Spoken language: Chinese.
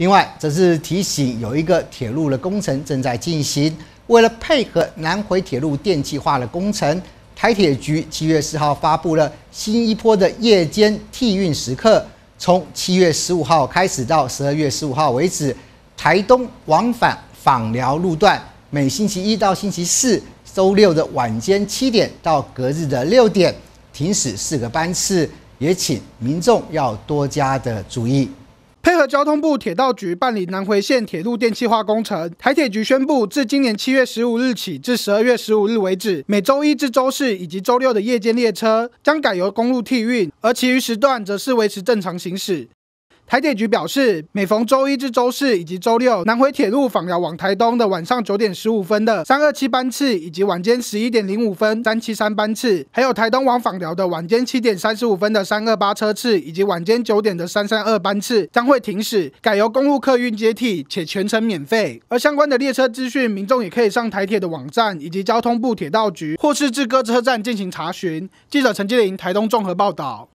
另外则是提醒，有一个铁路的工程正在进行。为了配合南回铁路电气化的工程，台铁局七月四号发布了新一波的夜间替运时刻，从七月十五号开始到十二月十五号为止，台东往返访寮路段，每星期一到星期四、周六的晚间七点到隔日的六点，停驶四个班次，也请民众要多加的注意。配合交通部铁道局办理南回线铁路电气化工程，台铁局宣布，自今年七月十五日起至十二月十五日为止，每周一至周四以及周六的夜间列车将改由公路替运，而其余时段则是维持正常行驶。台铁局表示，每逢周一至周四以及周六，南回铁路访寮往台东的晚上九点十五分的三二七班次，以及晚间十一点零五分三七三班次，还有台东往枋寮的晚间七点三十五分的三二八车次，以及晚间九点的三三二班次，将会停驶，改由公路客运接替，且全程免费。而相关的列车资讯，民众也可以上台铁的网站，以及交通部铁道局或是至各车站进行查询。记者陈继林台东综合报道。